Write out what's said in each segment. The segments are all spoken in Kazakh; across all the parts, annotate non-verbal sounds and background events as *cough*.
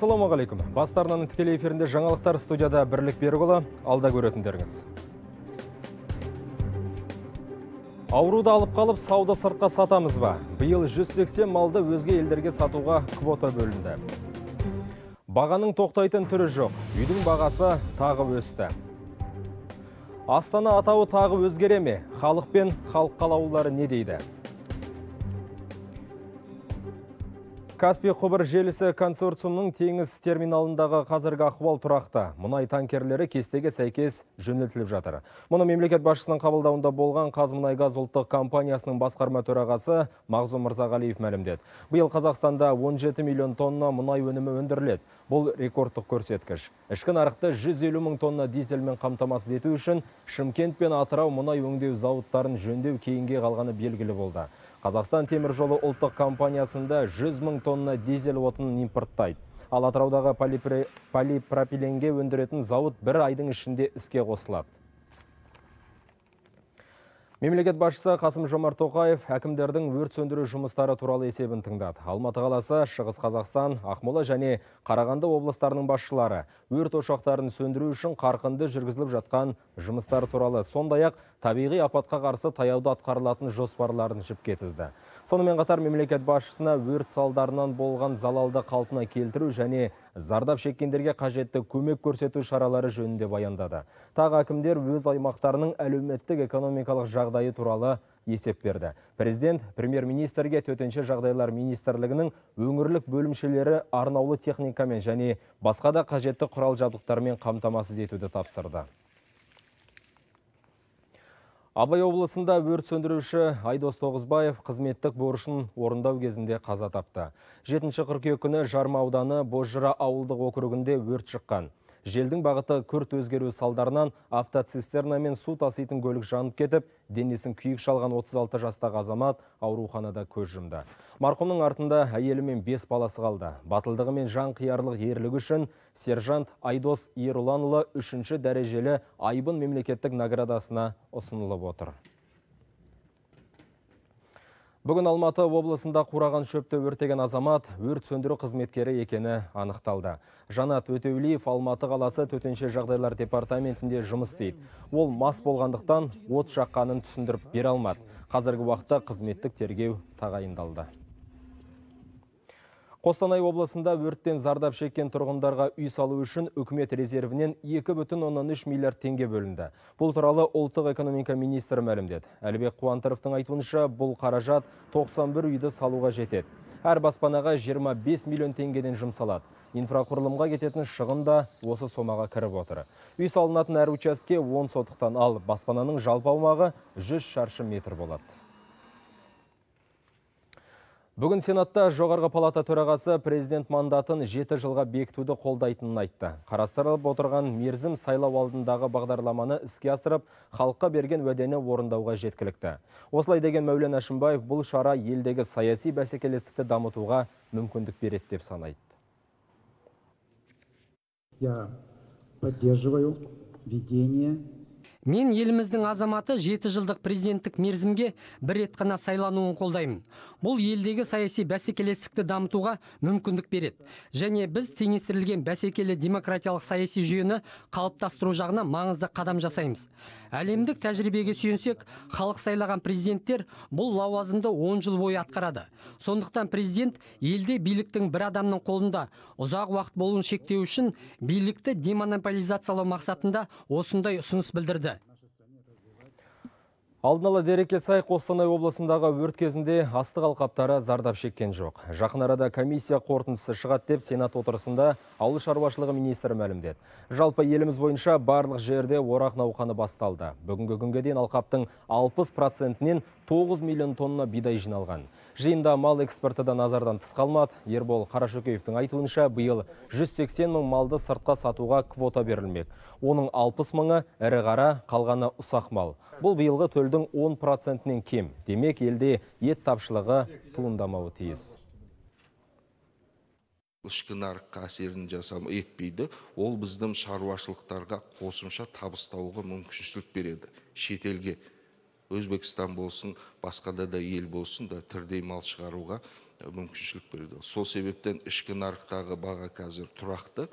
алейкум! бастарынан тікелей эфирінде жаңалықтар студияда бірлік берікұлы алда көретіндеріңіз ауруды алып қалып сауды сыртқа сатамыз ба биыл 180 малды өзге елдерге сатуға квота бөлінді бағаның тоқтайтын түрі жоқ үйдің бағасы тағы өсті астана атауы тағы өзгереме? халық пен халық қалаулылары не дейді Каспий құбыр желісі консорциумның теңіз терминалындағы қазіргі ахуал тұрақты. Мұнай танкерлері кестеге сәйкес жөнелтіліп жатыр. Мұны мемлекет басшысының қабылдауында болған Қазмұнайгаз ұлттық компаниясының басқарма төрағасы Мағзұм Мырзағалиев мәлімдеді. Биыл Қазақстанда 17 миллион тонна мұнай өнімі өндіріледі. Бұл рекордтық көрсеткіш. Ішкі нарықты 150 мың тонна дизельмен қамтамасыз ету үшін Шымкент пен Атырау мұнай өңдеу зауыттарын жөндеу кейінге қалғаны белгілі болды. Қазақстан темір жолы ұлттық компаниясында 100 мың тонна дизель отынын импорттайды. Ал Атыраудағы полипропиленге өндіретін зауыт бір айдың ішінде іске қосылады. Мемлекет басшысы Қасым Жомарт Тоқаев әкімдердің өрт сөндіру жұмыстары туралы есебін тыңдады. Алматы қаласы, Шығыс Қазақстан, Ақмола және Қарағанды облыстарының басшылары өрт ошақтарын сөндіру үшін қарқынды жүргізіліп жатқан жұмыстар туралы сондай-ақ табиғи апатқа қарсы таяуды атқарылатын жоспарларын жіпке кетізді. сонымен қатар мемлекет башысына өрт салдарынан болған залалды қалтына келтіру және зардап шеккендерге қажетті көмек көрсету шаралары жөнінде баяндады тағы әкімдер өз аймақтарының әлеуметтік экономикалық жағдайы туралы есеп берді президент премьер министрге төтенше жағдайлар министрлігінің өңірлік бөлімшелері арнаулы техникамен және басқа да қажетті құрал жабдықтармен қамтамасыз етуді тапсырды Абай облысында өрт сөндіруші Айдос Тоғызбаев қызметтік борышын орындау кезінде қаза тапты. 7 қыркүйек күні Жарма ауданы Бозжыра ауылдық округінде өрт шыққан. Желдің бағыты күрт өзгеру салдарынан автоцистерна мен су таситын көлік жанып кетіп, денесін күйік шалған 36 жастағы азамат ауруханада көз жұмды. Марқұмның артында әйелі мен 5 баласы қалды. Батылдығы мен жанқиярлық ерлігі үшін сержант Айдос Ерұланұлы үшінші дәрежелі айбын мемлекеттік наградасына ұсынылып отыр. Бүгін Алматы облысында құраған шөпті өртеген азамат өрт сөндіру қызметкері екені анықталды. Жанат Өтеулиев Алматы қаласы төтенше жағдайлар департаментінде жұмыс істейді. Ол мас болғандықтан от шаққанын түсіндіріп бер алмады. Қазіргі уақытта қызметтік тергеу тағайындалды. Қостанай облысында өрттен зардап шеккен тұрғындарға үй салу үшін үкімет резервінен 2,3 миллиард теңге бөлінді. Бұл туралы ұлттық экономика министрі мәлімдеді. Әлібек Қуантаровтың айтуынша бұл қаражат 91 үйді салуға жетеді. Әр баспанаға 25 миллион теңгеден жұмсалады. Инфрақұрылымға кететін шығында осы сомаға кіріп отыр. Үй салынатын әр учаске 10 сотықтан ал баспананың жалпы 100 шаршы метр болады. Бүгін Сенатта жоғарғы палата төрағасы президент мандатын жеті жылға бектуді қолдайтынын айтты. Қарастырылып отырған мерзім сайлау алдындағы бағдарламаны іске асырып, халыққа берген өдені орындауға жеткілікті. Осылай деген Мәулен Әшімбаев бұл шара елдегі саяси бәсекелестікті дамытуға мүмкіндік береді деп санайды. Я поддерживаю ведение мен еліміздің азаматы жеті жылдық президенттік мерзімге бір рет қана сайлануын қолдаймын бұл елдегі саяси бәсекелестікті дамытуға мүмкіндік береді және біз теңестірілген бәсекелі демократиялық саяси жүйені қалыптастыру жағына маңызды қадам жасаймыз әлемдік тәжірибеге сүйенсек халық сайлаған президенттер бұл лауазымды 10 жыл бойы атқарады сондықтан президент елде биліктің бір адамның қолында ұзақ уақыт болуын шектеу үшін билікті демонополизациялау мақсатында осындай ұсыныс білдірді Алдын ала дерекке сай Қостанай облысындағы өрт кезінде астық алқаптары зардап шеккен жоқ. Жақын арада комиссия қорытындысы шығат деп Сенат отырысында ауыл шаруашылығы министрі мәлімдеді. Жалпы еліміз бойынша барлық жерде орақ науқаны басталды. Бүгінгі күнге дейін алқаптың 60 процентінен 9 миллион тонна бидай жиналған. Жиында мал экспорты да назардан тыс қалмады. Ербол Қарашөкеевтің айтуынша, биыл 180 мың малды сыртқа сатуға квота берілмек. Оның 60 мыңы ірі қара, қалғаны ұсақ мал. Бұл биылғы төлдің 10%-нен кем. Демек, елде ет тапшылығы туындамауы тиіс. Үшкі нарыққа әсерін жасам етпейді, ол біздің шаруашылықтарға қосымша табыстауығы мүмкіншілік береді шетелге өзбекстан болсын басқада да ел болсын да тірдей мал шығаруға э, мүмкіншілік береді сол себептен ішкі нарықтағы баға қазір тұрақты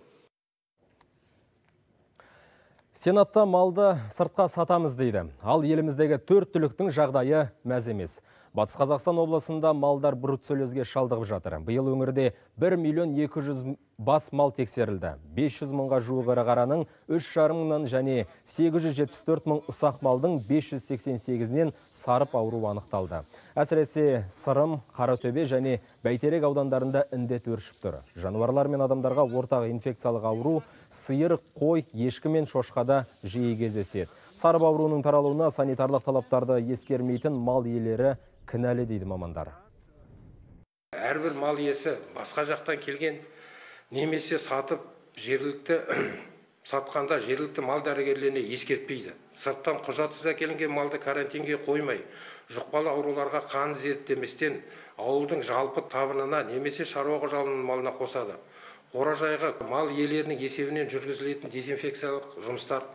сенатта малды сыртқа сатамыз дейді ал еліміздегі төрт түліктің жағдайы мәз емес Батыс Қазақстан облысында малдар бруцеллезге шалдығып жатыр. Биыл өңірде 1 миллион 200 бас мал тексерілді. 500 мыңға жуық ірі қараның 3 жарымынан және 874 мың ұсақ малдың 588-нен сарып ауру анықталды. Әсіресе Сырым, Қаратөбе және Бәйтерек аудандарында індет өршіп тұр. Жануарлар мен адамдарға ортақ инфекциялық ауру сиыр, қой, ешкі мен шошқада жиі кездеседі. Сарып ауруының таралуына санитарлық талаптарды ескермейтін мал иелері кінәлі дейді мамандар әрбір мал иесі басқа жақтан келген немесе сатып жергілікті *clears throat* сатқанда жергілікті мал дәрігерлеріне ескертпейді сырттан құжатсыз әкелінген малды карантинге қоймай жұқпалы ауруларға қан зерттеместен ауылдың жалпы табынына немесе шаруа қожалығының малына қосады қоражайға мал иелерінің есебінен жүргізілетін дезинфекциялық жұмыстар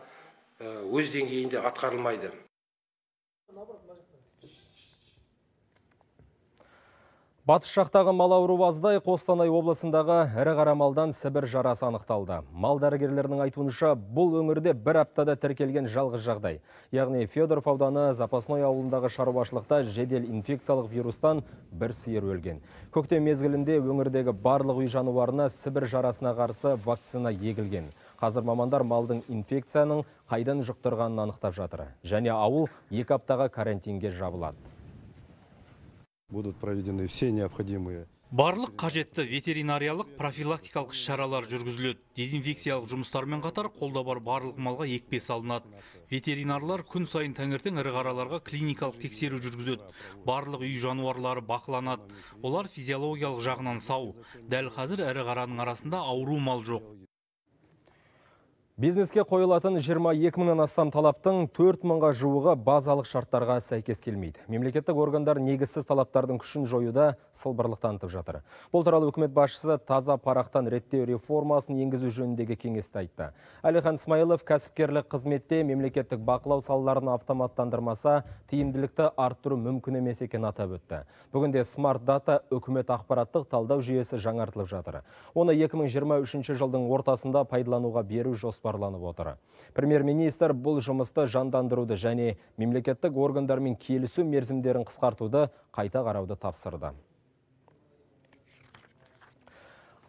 э, өз деңгейінде атқарылмайды Батыс жақтағы мал ауруы аздай Қостанай облысындағы ірі қара малдан сібір жарасы анықталды. Мал дәрігерлерінің айтуынша бұл өңірде бір аптада тіркелген жалғыз жағдай. Яғни Федоров ауданы Запасной ауылындағы шаруашылықта жедел инфекциялық вирустан бір сиыр өлген. Көктем мезгілінде өңірдегі барлық үй жануарына сібір жарасына қарсы вакцина егілген. Қазір мамандар малдың инфекцияның қайдан жұқтырғанын анықтап жатыр. Және ауыл екі аптаға карантинге жабылады будут проведены все необходимые Барлық қажетті ветеринариялық профилактикалық шаралар жүргізіледі. Дезинфекциялық жұмыстармен қатар қолда бар барлық малға екпе салынады. Ветеринарлар күн сайын таңертең ірі қараларға клиникалық тексеру жүргізеді. Барлық үй жануарлары бақыланады. Олар физиологиялық жағынан сау. Дәл қазір ірі қараның арасында ауру мал жоқ. Бизнеске қойылатын 22 мыңнан астам талаптың 4 мыңға жуығы базалық шарттарға сәйкес келмейді. Мемлекеттік органдар негізсіз талаптардың күшін жоюда сылбырлық танытып жатыр. Бұл туралы үкімет басшысы таза парақтан реттеу реформасын енгізу жөніндегі кеңесті айтты. Әлихан Смайылов кәсіпкерлік қызметте мемлекеттік бақылау салаларын автоматтандырмаса, тиімділікті арттыру мүмкін емес екенін атап өтті. Бүгінде смарт дата үкімет ақпараттық талдау жүйесі жаңартылып жатыр. Оны 2023 жылдың ортасында пайдалануға беру жоспары жоспарланып отыр премьер министр бұл жұмысты жандандыруды және мемлекеттік органдармен келісу мерзімдерін қысқартуды қайта қарауды тапсырды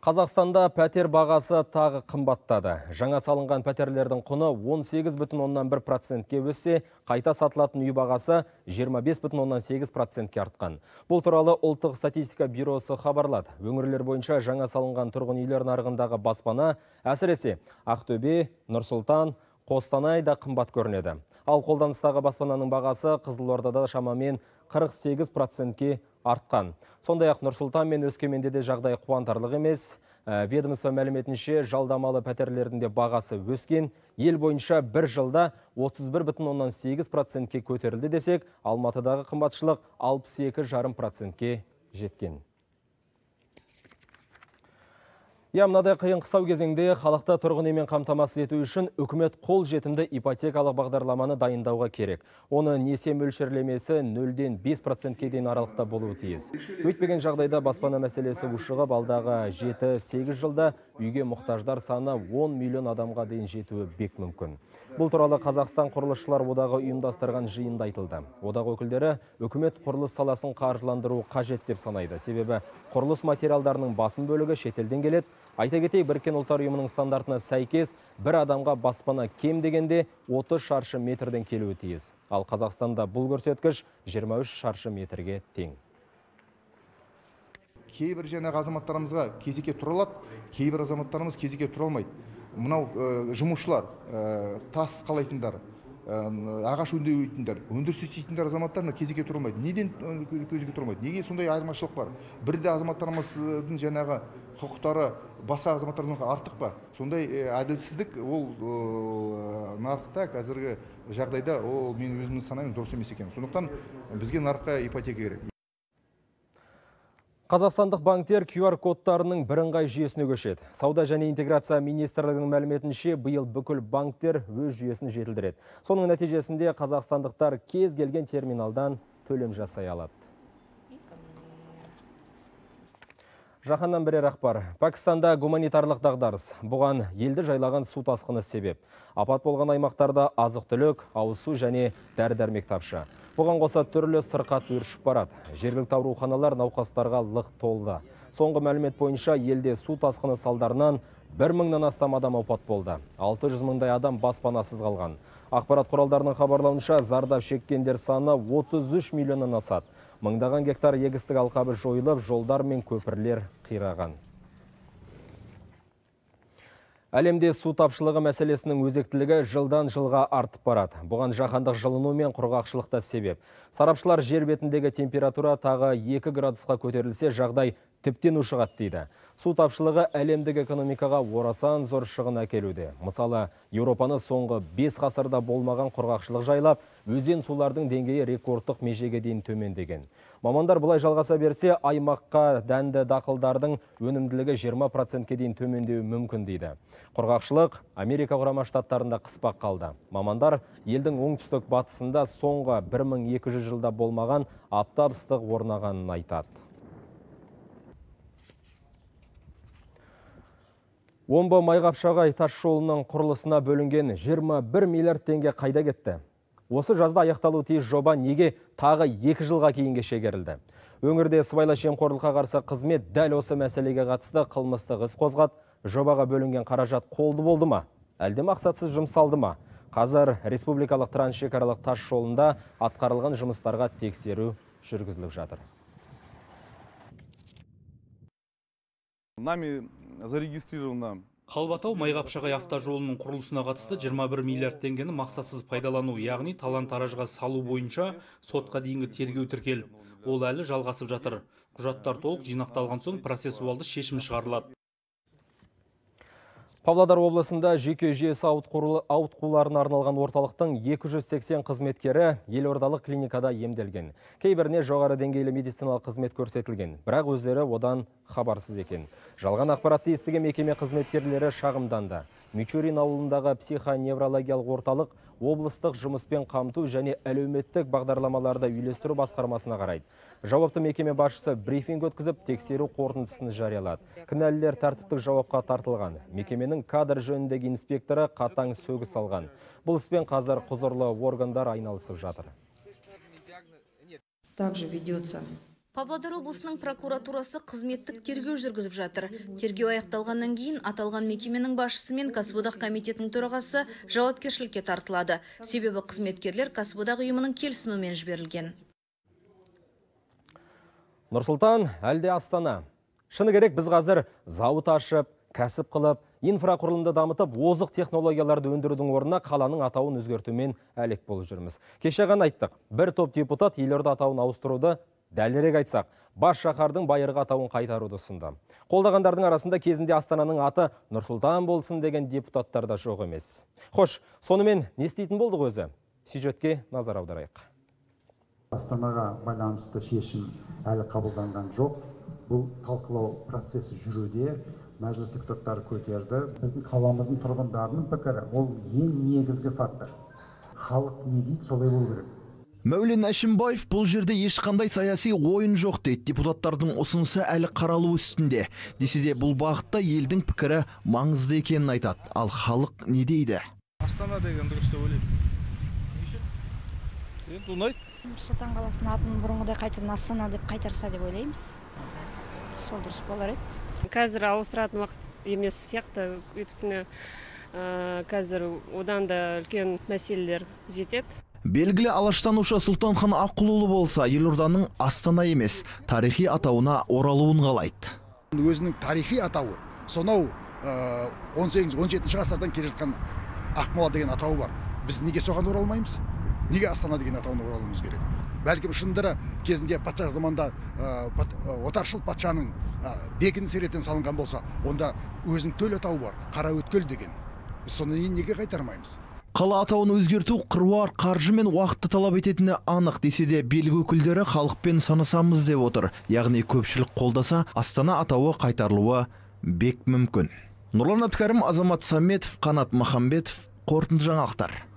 Қазақстанда пәтер бағасы тағы қымбаттады. Жаңа салынған пәтерлердің құны 181 процентке өссе, қайта сатылатын үй бағасы 258 процентке артқан. Бұл туралы ұлттық статистика бюросы хабарлады. Өңірлер бойынша жаңа салынған тұрғын үйлер нарығындағы баспана әсіресе Ақтөбе, Нұрсұлтан, Қостанай қымбат көрінеді. Ал қолданыстағы баспананың бағасы Қызылордада шамамен 48%-ке артқан сондай ақ нұрсұлтан мен өскеменде де жағдай қуантарлық емес ә, ведомство мәліметінше жалдамалы пәтерлердің де бағасы өскен ел бойынша бір жылда 31,8 процентке көтерілді десек алматыдағы қымбатшылық 62,5 процентке жеткен Я мынадай қиын қысау кезеңде халықты тұрғын үймен қамтамасыз ету үшін үкімет қол жетімді ипотекалық бағдарламаны дайындауға керек оны несие мөлшерлемесі нөлден бес процентке дейін аралықта болуы тиіс өйтпеген жағдайда баспана мәселесі ушығып алдағы жеті сегіз жылда үйге мұқтаждар саны 10 миллион адамға дейін жетуі бек мүмкін бұл туралы қазақстан құрылысшылар одағы ұйымдастырған жиында айтылды одақ өкілдері үкімет құрылыс саласын қаржыландыру қажет деп санайды себебі құрылыс материалдарының басым бөлігі шетелден келеді Айта кетейік, біріккен ұлттар ұйымының стандартына сәйкес бір адамға баспана кем дегенде 30 шаршы метрден келуі тиіс. Ал Қазақстанда бұл көрсеткіш 23 шаршы метрге тең. Кейбір жаңағы азаматтарымызға кезекке алады кейбір азаматтарымыз кезекке тұра алмайды. Мынау э, жұмысшылар, э, тас қалайтындар, ағаш өңдейтіндер өндіріс істейтіндер азаматтар мына кезекке тұра алмайды неден кезекке тұра алмайды неге сондай айырмашылық бар бірде азаматтарымыздың жаңағы құқықтары басқа азаматтардан артық па сондай әділсіздік ол нарықта қазіргі жағдайда ол мен өзім санаймын дұрыс емес екенін сондықтан бізге нарыққа ипотека керек Қазақстандық банктер QR кодтарының бірыңғай жүйесіне көшеді. Сауда және интеграция министрлігінің мәліметінше биыл бүкіл банктер өз жүйесін жетілдіреді. Соның нәтижесінде қазақстандықтар кез келген терминалдан төлем жасай алады. Жаһаннан бірер ақпар. Пакистанда гуманитарлық дағдарыс. Бұған елді жайлаған су тасқыны себеп. Апат болған аймақтарда азық-түлік, су және дәрі-дәрмек тапшы. Бұған қоса түрлі сырқат өршіп барады. Жергілікті ауруханалар науқастарға лық толды. Соңғы мәлімет бойынша елде су тасқыны салдарынан бір мыңнан астам адам опат болды. 600 мыңдай адам баспанасыз қалған. Ақпарат құралдарының хабарлауынша зардап шеккендер саны 33 миллионнан асады мыңдаған гектар егістік алқабы жойылып, жолдар мен көпірлер қираған. Әлемде су тапшылығы мәселесінің өзектілігі жылдан жылға артып барады. Бұған жаһандық жылыну мен құрғақшылық та себеп. Сарапшылар жер бетіндегі температура тағы 2 градусқа көтерілсе жағдай тіптен ұшығады дейді су тапшылығы әлемдік экономикаға орасан зор шығын әкелуде мысалы еуропаны соңғы бес ғасырда болмаған құрғақшылық жайлап өзен сулардың деңгейі рекордтық межеге дейін төмендеген мамандар бұлай жалғаса берсе аймаққа дәнді дақылдардың өнімділігі 20 процентке дейін төмендеуі мүмкін дейді құрғақшылық америка құрама штаттарында қыспақ қалды мамандар елдің оңтүстік батысында соңғы 1200 жылда болмаған аптап ыстық орнағанын айтады омбы майғапшағай тас жолының құрылысына бөлінген 21 миллиард теңге қайда кетті осы жазда аяқталуы тиіс жоба неге тағы екі жылға кейінге шегерілді өңірде сыбайлас жемқорлыққа қарсы қызмет дәл осы мәселеге қатысты қылмыстық іс қозғат жобаға бөлінген қаражат қолды болды ма әлде мақсатсыз жұмсалды ма қазір республикалық трансшекаралық тас жолында атқарылған жұмыстарға тексеру жүргізіліп жатыр нами зарегистрировано қалбатау Майғапшағай майқапшағай автожолының құрылысына қатысты 21 миллиард теңгені мақсатсыз пайдалану яғни талан таражға салу бойынша сотқа дейінгі тергеу тіркелді ол әлі жалғасып жатыр құжаттар толық жинақталған соң процессуалды шешім шығарылады Павлодар облысында жүйке жүйесі ауытқуларына арналған орталықтың 280 қызметкері елордалық клиникада емделген. Кейбіріне жоғары деңгейлі медициналық қызмет көрсетілген, бірақ өздері одан хабарсыз екен. Жалған ақпаратты естіген мекеме қызметкерлері шағымданды мичурин ауылындағы психоневрологиялық орталық облыстық жұмыспен қамту және әлеуметтік бағдарламаларда үйлестіру басқармасына қарайды жауапты мекеме басшысы брифинг өткізіп тексеру қорытындысын жариялады кінәлілер тәртіптік жауапқа тартылған мекеменің кадр жөніндегі инспекторы қатаң сөгіс алған бұл іспен қазір құзырлы органдар айналысып жатыр также ведется павлодар облысының прокуратурасы қызметтік тергеу жүргізіп жатыр тергеу аяқталғаннан кейін аталған мекеменің басшысы мен кәсіподақ комитетінің төрағасы жауапкершілікке тартылады себебі қызметкерлер кәсіподақ ұйымының келісімімен жіберілген нұрсұлтан әлде астана шыны керек біз қазір зауыт ашып кәсіп қылып инфрақұрылымды дамытып озық технологияларды өндірудің орнына қаланың атауын өзгертумен әлек болып жүрміз кеше ғана айттық бір топ депутат елорда атауын ауыстыруды дәлірек айтсақ бас шаһардың байырғы атауын қайтаруды ұсынды қолдағандардың арасында кезінде астананың аты нұрсұлтан болсын деген депутаттар да жоқ емес хош сонымен не істейтін болдық өзі сюжетке назар аударайық астанаға байланысты шешім әлі қабылданған жоқ бұл талқылау процесі жүруде мәжіліс депутаттары көтерді біздің қаламыздың тұрғындарының пікірі ол ең негізгі фактор халық не дейді солай болу керек мәулен әшімбаев бұл жерде ешқандай саяси ойын жоқ дейді депутаттардың ұсынысы әлі қаралу үстінде десе де бұл бағытта елдің пікірі маңызды екенін айтады ал халық не дейді астана деген дұрыс деп ойлаймын енді ұнайды нұр сұлтан қаласының атын бұрынғыдай қайтадан астана деп қайтарса деп ойлаймыз сол дұрыс болар еді қазір ауыстыратын уақыт емес сияқты өйткені қазір одан да үлкен мәселелер жетеді белгілі алаштанушы сұлтанхан Ақұлұлы болса елорданың астана емес тарихи атауына оралуын қалайды өзінің тарихи атауы сонау ә, он сегіз он жетінші ғасырдан келе жатқан ақмола деген атауы бар біз неге соған оралмаймыз неге астана деген атауына оралуымыз керек бәлкім шындыры кезінде патша заманда ә, ә, отаршыл патшаның бекін бекініс салынған болса онда өзінің төл атауы бар қараөткел деген біз соны неге қайтармаймыз қала атауын өзгерту қыруар қаржы мен уақытты талап ететіні анық десе де билік өкілдері халықпен санасамыз деп отыр яғни көпшілік қолдаса астана атауы қайтарылуы бек мүмкін нұрлан әбдікәрім азамат саметов қанат махамбетов қорытынды жаңалықтар